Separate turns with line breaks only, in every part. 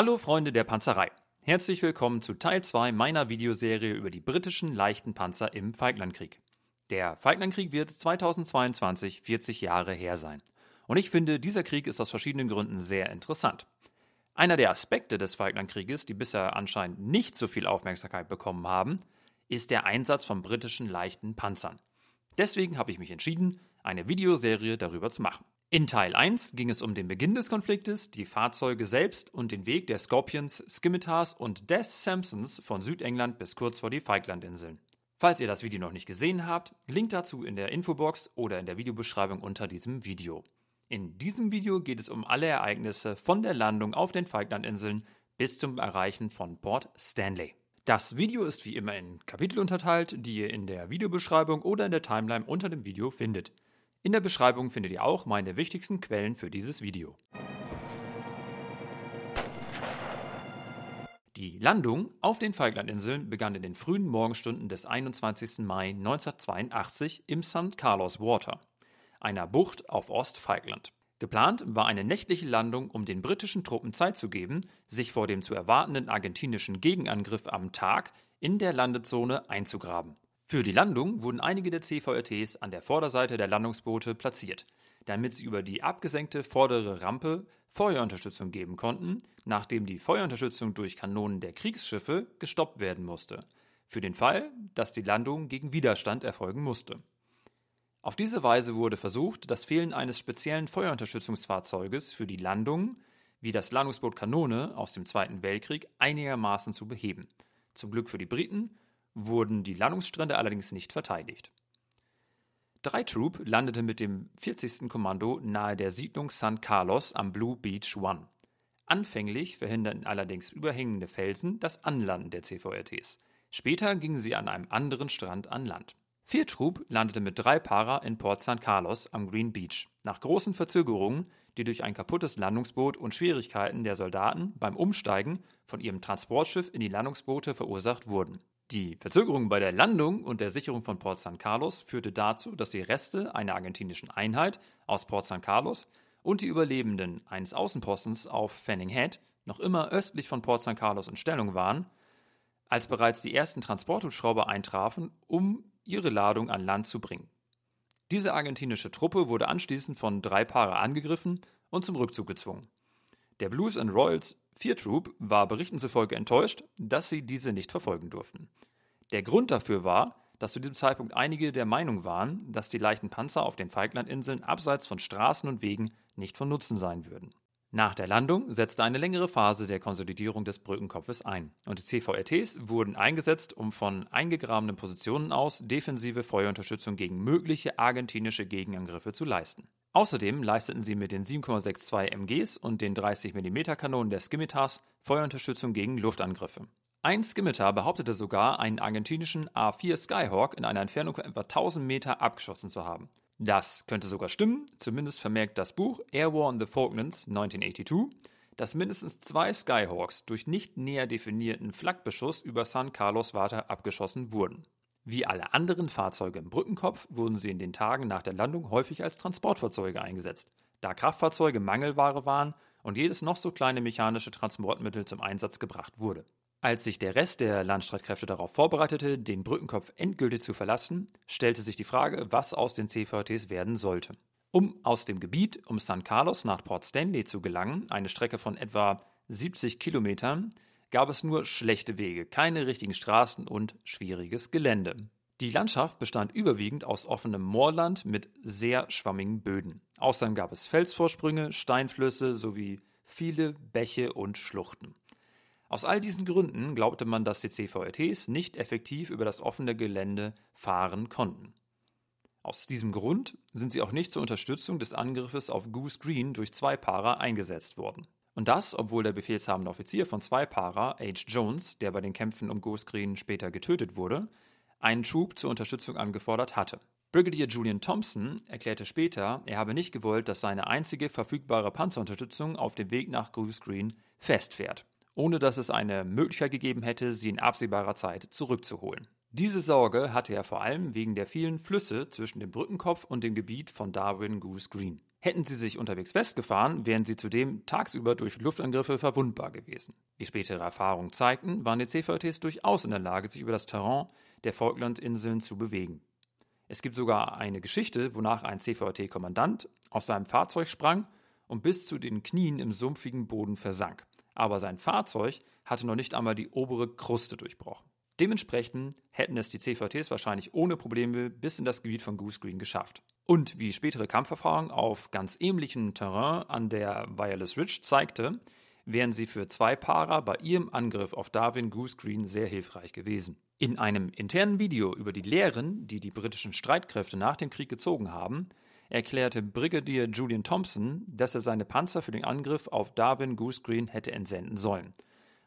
Hallo Freunde der Panzerei. Herzlich willkommen zu Teil 2 meiner Videoserie über die britischen leichten Panzer im Falklandkrieg. Der Falklandkrieg wird 2022 40 Jahre her sein. Und ich finde, dieser Krieg ist aus verschiedenen Gründen sehr interessant. Einer der Aspekte des Falklandkrieges, die bisher anscheinend nicht so viel Aufmerksamkeit bekommen haben, ist der Einsatz von britischen leichten Panzern. Deswegen habe ich mich entschieden, eine Videoserie darüber zu machen. In Teil 1 ging es um den Beginn des Konfliktes, die Fahrzeuge selbst und den Weg der Scorpions, Scimitars und Death Sampsons von Südengland bis kurz vor die Falklandinseln. Falls ihr das Video noch nicht gesehen habt, Link dazu in der Infobox oder in der Videobeschreibung unter diesem Video. In diesem Video geht es um alle Ereignisse von der Landung auf den Falklandinseln bis zum Erreichen von Port Stanley. Das Video ist wie immer in Kapitel unterteilt, die ihr in der Videobeschreibung oder in der Timeline unter dem Video findet. In der Beschreibung findet ihr auch meine wichtigsten Quellen für dieses Video. Die Landung auf den Falklandinseln begann in den frühen Morgenstunden des 21. Mai 1982 im St. Carlos Water, einer Bucht auf Ostfalkland. Geplant war eine nächtliche Landung, um den britischen Truppen Zeit zu geben, sich vor dem zu erwartenden argentinischen Gegenangriff am Tag in der Landezone einzugraben. Für die Landung wurden einige der CVRTs an der Vorderseite der Landungsboote platziert, damit sie über die abgesenkte vordere Rampe Feuerunterstützung geben konnten, nachdem die Feuerunterstützung durch Kanonen der Kriegsschiffe gestoppt werden musste, für den Fall, dass die Landung gegen Widerstand erfolgen musste. Auf diese Weise wurde versucht, das Fehlen eines speziellen Feuerunterstützungsfahrzeuges für die Landung, wie das Landungsboot Kanone aus dem Zweiten Weltkrieg, einigermaßen zu beheben. Zum Glück für die Briten wurden die Landungsstrände allerdings nicht verteidigt. 3 Troop landete mit dem 40. Kommando nahe der Siedlung San Carlos am Blue Beach One. Anfänglich verhinderten allerdings überhängende Felsen das Anlanden der CVRTs. Später gingen sie an einem anderen Strand an Land. 4 Troop landete mit drei Para in Port San Carlos am Green Beach. Nach großen Verzögerungen, die durch ein kaputtes Landungsboot und Schwierigkeiten der Soldaten beim Umsteigen von ihrem Transportschiff in die Landungsboote verursacht wurden. Die Verzögerung bei der Landung und der Sicherung von Port San Carlos führte dazu, dass die Reste einer argentinischen Einheit aus Port San Carlos und die Überlebenden eines Außenpostens auf Fanning Head noch immer östlich von Port San Carlos in Stellung waren, als bereits die ersten Transporthubschrauber eintrafen, um ihre Ladung an Land zu bringen. Diese argentinische Truppe wurde anschließend von drei Paare angegriffen und zum Rückzug gezwungen. Der Blues and Royals Fear Troop war Berichten zufolge enttäuscht, dass sie diese nicht verfolgen durften. Der Grund dafür war, dass zu diesem Zeitpunkt einige der Meinung waren, dass die leichten Panzer auf den Falklandinseln abseits von Straßen und Wegen nicht von Nutzen sein würden nach der Landung setzte eine längere Phase der Konsolidierung des Brückenkopfes ein und CVRTs wurden eingesetzt, um von eingegrabenen Positionen aus defensive Feuerunterstützung gegen mögliche argentinische Gegenangriffe zu leisten. Außerdem leisteten sie mit den 7,62 MGs und den 30 mm Kanonen der Scimitars Feuerunterstützung gegen Luftangriffe. Ein Skimitar behauptete sogar, einen argentinischen A4 Skyhawk in einer Entfernung von etwa 1000 Meter abgeschossen zu haben. Das könnte sogar stimmen, zumindest vermerkt das Buch Air War on the Falklands 1982, dass mindestens zwei Skyhawks durch nicht näher definierten Flakbeschuss über San Carlos Water abgeschossen wurden. Wie alle anderen Fahrzeuge im Brückenkopf wurden sie in den Tagen nach der Landung häufig als Transportfahrzeuge eingesetzt, da Kraftfahrzeuge Mangelware waren und jedes noch so kleine mechanische Transportmittel zum Einsatz gebracht wurde. Als sich der Rest der Landstreitkräfte darauf vorbereitete, den Brückenkopf endgültig zu verlassen, stellte sich die Frage, was aus den CVTs werden sollte. Um aus dem Gebiet um San Carlos nach Port Stanley zu gelangen, eine Strecke von etwa 70 Kilometern, gab es nur schlechte Wege, keine richtigen Straßen und schwieriges Gelände. Die Landschaft bestand überwiegend aus offenem Moorland mit sehr schwammigen Böden. Außerdem gab es Felsvorsprünge, Steinflüsse sowie viele Bäche und Schluchten. Aus all diesen Gründen glaubte man, dass die CVRTs nicht effektiv über das offene Gelände fahren konnten. Aus diesem Grund sind sie auch nicht zur Unterstützung des Angriffes auf Goose Green durch zwei Para eingesetzt worden. Und das, obwohl der befehlshabende Offizier von zwei Para, H. Jones, der bei den Kämpfen um Goose Green später getötet wurde, einen Troop zur Unterstützung angefordert hatte. Brigadier Julian Thompson erklärte später, er habe nicht gewollt, dass seine einzige verfügbare Panzerunterstützung auf dem Weg nach Goose Green festfährt ohne dass es eine Möglichkeit gegeben hätte, sie in absehbarer Zeit zurückzuholen. Diese Sorge hatte er vor allem wegen der vielen Flüsse zwischen dem Brückenkopf und dem Gebiet von Darwin Goose Green. Hätten sie sich unterwegs festgefahren, wären sie zudem tagsüber durch Luftangriffe verwundbar gewesen. Wie spätere Erfahrungen zeigten, waren die CVTs durchaus in der Lage, sich über das Terrain der Falklandinseln zu bewegen. Es gibt sogar eine Geschichte, wonach ein CVT-Kommandant aus seinem Fahrzeug sprang und bis zu den Knien im sumpfigen Boden versank aber sein Fahrzeug hatte noch nicht einmal die obere Kruste durchbrochen. Dementsprechend hätten es die CVTs wahrscheinlich ohne Probleme bis in das Gebiet von Goose Green geschafft. Und wie spätere Kampferfahrung auf ganz ähnlichem Terrain an der Wireless Ridge zeigte, wären sie für zwei Paarer bei ihrem Angriff auf Darwin Goose Green sehr hilfreich gewesen. In einem internen Video über die Lehren, die die britischen Streitkräfte nach dem Krieg gezogen haben, erklärte Brigadier Julian Thompson, dass er seine Panzer für den Angriff auf Darwin Goose Green hätte entsenden sollen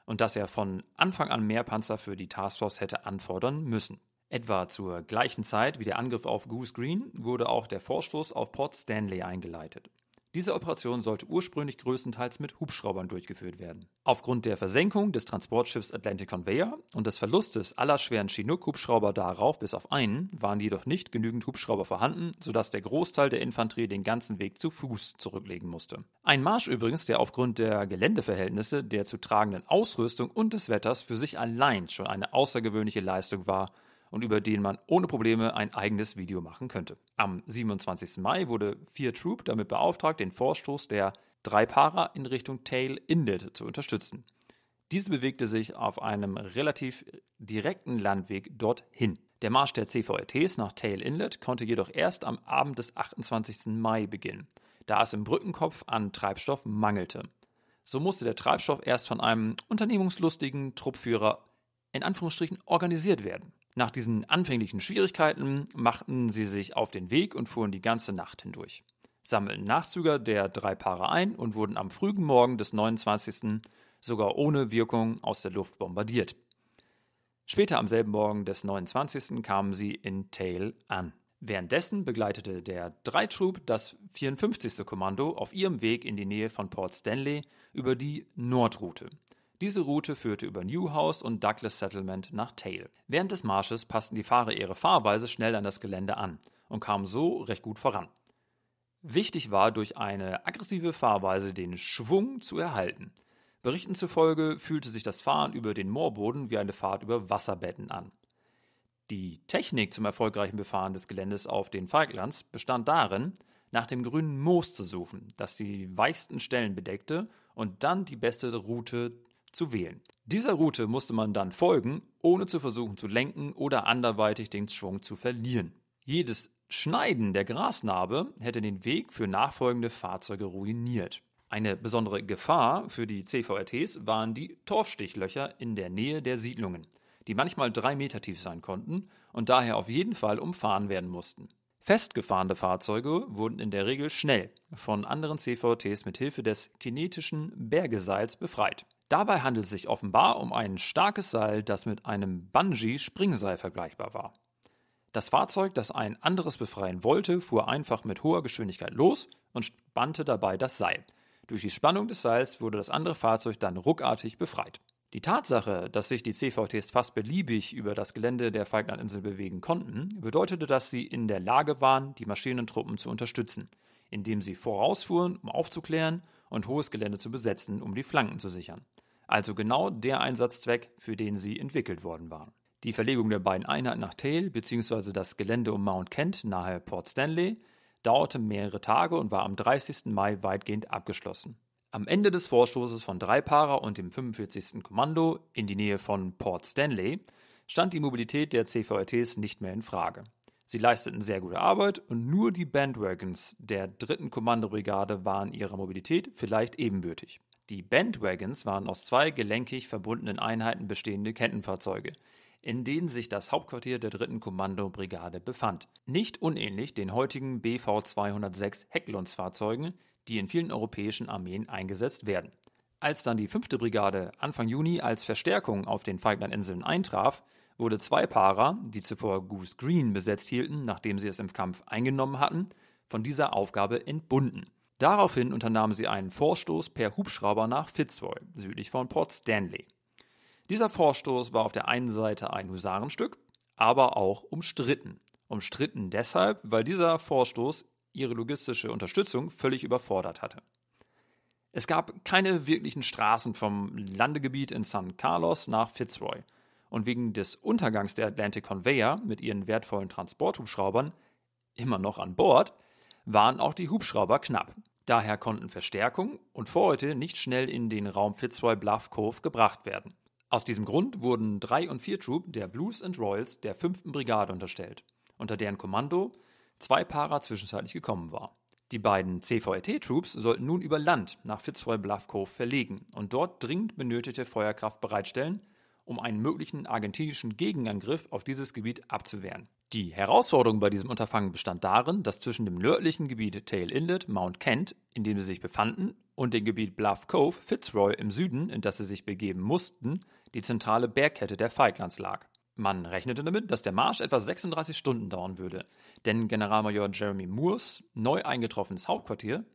und dass er von Anfang an mehr Panzer für die Taskforce hätte anfordern müssen. Etwa zur gleichen Zeit wie der Angriff auf Goose Green wurde auch der Vorstoß auf Port Stanley eingeleitet. Diese Operation sollte ursprünglich größtenteils mit Hubschraubern durchgeführt werden. Aufgrund der Versenkung des Transportschiffs Atlantic Conveyor und des Verlustes aller schweren Chinook-Hubschrauber darauf bis auf einen waren jedoch nicht genügend Hubschrauber vorhanden, sodass der Großteil der Infanterie den ganzen Weg zu Fuß zurücklegen musste. Ein Marsch übrigens, der aufgrund der Geländeverhältnisse, der zu tragenden Ausrüstung und des Wetters für sich allein schon eine außergewöhnliche Leistung war und über den man ohne Probleme ein eigenes Video machen könnte. Am 27. Mai wurde Fear Troop damit beauftragt, den Vorstoß der drei Para in Richtung Tail Inlet zu unterstützen. Diese bewegte sich auf einem relativ direkten Landweg dorthin. Der Marsch der CVRTs nach Tail Inlet konnte jedoch erst am Abend des 28. Mai beginnen, da es im Brückenkopf an Treibstoff mangelte. So musste der Treibstoff erst von einem unternehmungslustigen Truppführer in Anführungsstrichen organisiert werden. Nach diesen anfänglichen Schwierigkeiten machten sie sich auf den Weg und fuhren die ganze Nacht hindurch, sammelten Nachzüger der drei Paare ein und wurden am frühen Morgen des 29. sogar ohne Wirkung aus der Luft bombardiert. Später am selben Morgen des 29. kamen sie in Tail an. Währenddessen begleitete der Dreitrupp das 54. Kommando auf ihrem Weg in die Nähe von Port Stanley über die Nordroute diese Route führte über Newhouse und Douglas Settlement nach Tail. Während des Marsches passten die Fahrer ihre Fahrweise schnell an das Gelände an und kamen so recht gut voran. Wichtig war, durch eine aggressive Fahrweise den Schwung zu erhalten. Berichten zufolge fühlte sich das Fahren über den Moorboden wie eine Fahrt über Wasserbetten an. Die Technik zum erfolgreichen Befahren des Geländes auf den Falklands bestand darin, nach dem grünen Moos zu suchen, das die weichsten Stellen bedeckte und dann die beste Route zu wählen. Dieser Route musste man dann folgen, ohne zu versuchen zu lenken oder anderweitig den Schwung zu verlieren. Jedes Schneiden der Grasnarbe hätte den Weg für nachfolgende Fahrzeuge ruiniert. Eine besondere Gefahr für die CVRTs waren die Torfstichlöcher in der Nähe der Siedlungen, die manchmal drei Meter tief sein konnten und daher auf jeden Fall umfahren werden mussten. Festgefahrene Fahrzeuge wurden in der Regel schnell von anderen CVTs mit Hilfe des kinetischen Bergeseils befreit. Dabei handelt es sich offenbar um ein starkes Seil, das mit einem Bungee-Springseil vergleichbar war. Das Fahrzeug, das ein anderes befreien wollte, fuhr einfach mit hoher Geschwindigkeit los und spannte dabei das Seil. Durch die Spannung des Seils wurde das andere Fahrzeug dann ruckartig befreit. Die Tatsache, dass sich die CVTs fast beliebig über das Gelände der Falklandinsel bewegen konnten, bedeutete, dass sie in der Lage waren, die Maschinentruppen zu unterstützen, indem sie vorausfuhren, um aufzuklären und hohes Gelände zu besetzen, um die Flanken zu sichern also genau der Einsatzzweck, für den sie entwickelt worden waren. Die Verlegung der beiden Einheiten nach Tail bzw. das Gelände um Mount Kent nahe Port Stanley dauerte mehrere Tage und war am 30. Mai weitgehend abgeschlossen. Am Ende des Vorstoßes von Dreipara und dem 45. Kommando in die Nähe von Port Stanley stand die Mobilität der CVRTs nicht mehr in Frage. Sie leisteten sehr gute Arbeit und nur die Bandwagons der 3. Kommandobrigade waren ihrer Mobilität vielleicht ebenbürtig. Die Bandwagons waren aus zwei gelenkig verbundenen Einheiten bestehende Kettenfahrzeuge, in denen sich das Hauptquartier der 3. Kommandobrigade befand. Nicht unähnlich den heutigen BV 206 Heklons-Fahrzeugen, die in vielen europäischen Armeen eingesetzt werden. Als dann die 5. Brigade Anfang Juni als Verstärkung auf den Falklandinseln eintraf, wurde zwei Paarer, die zuvor Goose Green besetzt hielten, nachdem sie es im Kampf eingenommen hatten, von dieser Aufgabe entbunden. Daraufhin unternahmen sie einen Vorstoß per Hubschrauber nach Fitzroy, südlich von Port Stanley. Dieser Vorstoß war auf der einen Seite ein Husarenstück, aber auch umstritten. Umstritten deshalb, weil dieser Vorstoß ihre logistische Unterstützung völlig überfordert hatte. Es gab keine wirklichen Straßen vom Landegebiet in San Carlos nach Fitzroy. Und wegen des Untergangs der Atlantic Conveyor mit ihren wertvollen Transporthubschraubern immer noch an Bord, waren auch die Hubschrauber knapp. Daher konnten Verstärkung und Vorräte nicht schnell in den Raum Fitzroy Bluff Cove gebracht werden. Aus diesem Grund wurden 3 und 4 Troop der Blues and Royals der 5. Brigade unterstellt, unter deren Kommando zwei Para zwischenzeitlich gekommen war. Die beiden CVRT-Troops sollten nun über Land nach Fitzroy Bluff Cove verlegen und dort dringend benötigte Feuerkraft bereitstellen, um einen möglichen argentinischen Gegenangriff auf dieses Gebiet abzuwehren. Die Herausforderung bei diesem Unterfangen bestand darin, dass zwischen dem nördlichen Gebiet Tail Inlet, Mount Kent, in dem sie sich befanden, und dem Gebiet Bluff Cove, Fitzroy im Süden, in das sie sich begeben mussten, die zentrale Bergkette der Falklands lag. Man rechnete damit, dass der Marsch etwa 36 Stunden dauern würde, denn Generalmajor Jeremy Moores neu eingetroffenes Hauptquartier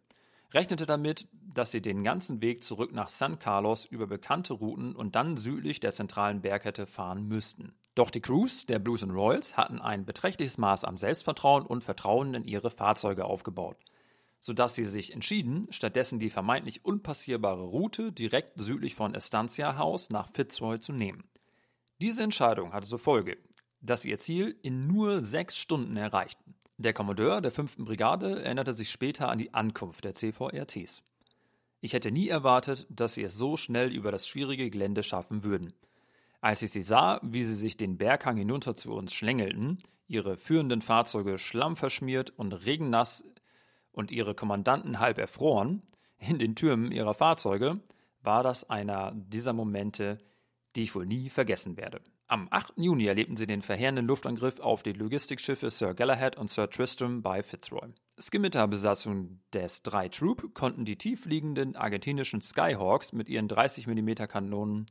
rechnete damit, dass sie den ganzen Weg zurück nach San Carlos über bekannte Routen und dann südlich der zentralen Bergkette fahren müssten. Doch die Crews der Blues and Royals hatten ein beträchtliches Maß an Selbstvertrauen und Vertrauen in ihre Fahrzeuge aufgebaut, sodass sie sich entschieden, stattdessen die vermeintlich unpassierbare Route direkt südlich von Estancia House nach Fitzroy zu nehmen. Diese Entscheidung hatte zur Folge, dass sie ihr Ziel in nur sechs Stunden erreichten. Der Kommandeur der 5. Brigade erinnerte sich später an die Ankunft der CVRTs. Ich hätte nie erwartet, dass sie es so schnell über das schwierige Gelände schaffen würden. Als ich sie sah, wie sie sich den Berghang hinunter zu uns schlängelten, ihre führenden Fahrzeuge schlammverschmiert und regennass und ihre Kommandanten halb erfroren, in den Türmen ihrer Fahrzeuge, war das einer dieser Momente, die ich wohl nie vergessen werde. Am 8. Juni erlebten sie den verheerenden Luftangriff auf die Logistikschiffe Sir Galahad und Sir Tristram bei Fitzroy. skimitar besatzung des 3 Troop konnten die tiefliegenden argentinischen Skyhawks mit ihren 30 mm Kanonen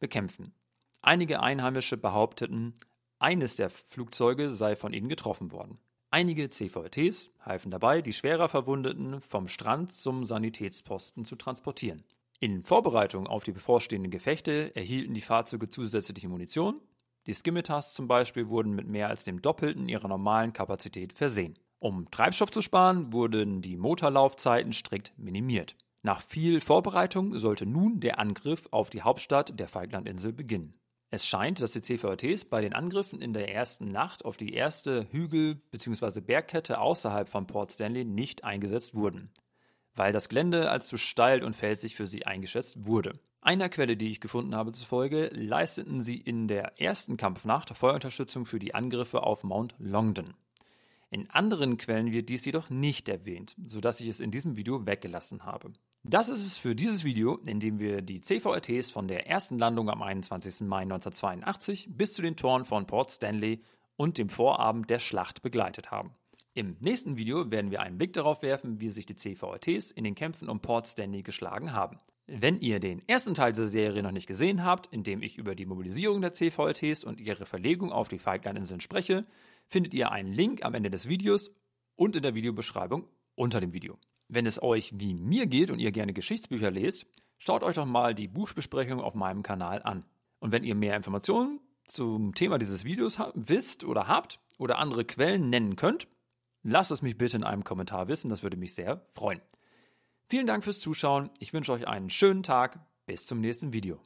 bekämpfen. Einige Einheimische behaupteten, eines der Flugzeuge sei von ihnen getroffen worden. Einige CVTs halfen dabei, die schwerer Verwundeten vom Strand zum Sanitätsposten zu transportieren. In Vorbereitung auf die bevorstehenden Gefechte erhielten die Fahrzeuge zusätzliche Munition. Die Scimitars zum Beispiel wurden mit mehr als dem Doppelten ihrer normalen Kapazität versehen. Um Treibstoff zu sparen, wurden die Motorlaufzeiten strikt minimiert. Nach viel Vorbereitung sollte nun der Angriff auf die Hauptstadt der Falklandinsel beginnen. Es scheint, dass die CVTs bei den Angriffen in der ersten Nacht auf die erste Hügel- bzw. Bergkette außerhalb von Port Stanley nicht eingesetzt wurden weil das Gelände als zu steil und felsig für sie eingeschätzt wurde. Einer Quelle, die ich gefunden habe zufolge, leisteten sie in der ersten Kampfnacht Feuerunterstützung für die Angriffe auf Mount Longdon. In anderen Quellen wird dies jedoch nicht erwähnt, sodass ich es in diesem Video weggelassen habe. Das ist es für dieses Video, in dem wir die CVRTs von der ersten Landung am 21. Mai 1982 bis zu den Toren von Port Stanley und dem Vorabend der Schlacht begleitet haben. Im nächsten Video werden wir einen Blick darauf werfen, wie sich die CVRTs in den Kämpfen um Port Stanley geschlagen haben. Wenn ihr den ersten Teil dieser Serie noch nicht gesehen habt, in dem ich über die Mobilisierung der CVLTs und ihre Verlegung auf die Falklandinseln spreche, findet ihr einen Link am Ende des Videos und in der Videobeschreibung unter dem Video. Wenn es euch wie mir geht und ihr gerne Geschichtsbücher lest, schaut euch doch mal die Buchbesprechung auf meinem Kanal an. Und wenn ihr mehr Informationen zum Thema dieses Videos wisst oder habt oder andere Quellen nennen könnt, Lasst es mich bitte in einem Kommentar wissen, das würde mich sehr freuen. Vielen Dank fürs Zuschauen, ich wünsche euch einen schönen Tag, bis zum nächsten Video.